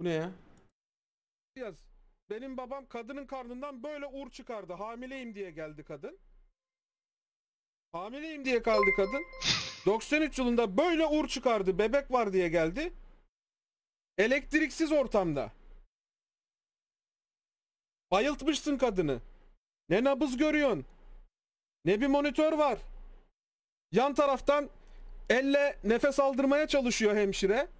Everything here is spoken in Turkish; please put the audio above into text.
Bu ne ya? Yaz. Benim babam kadının karnından böyle ur çıkardı. Hamileyim diye geldi kadın. Hamileyim diye kaldı kadın. 93 yılında böyle ur çıkardı. Bebek var diye geldi. Elektriksiz ortamda. Bayıltmışsın kadını. Ne nabız görüyorsun? Ne bir monitör var. Yan taraftan elle nefes aldırmaya çalışıyor hemşire.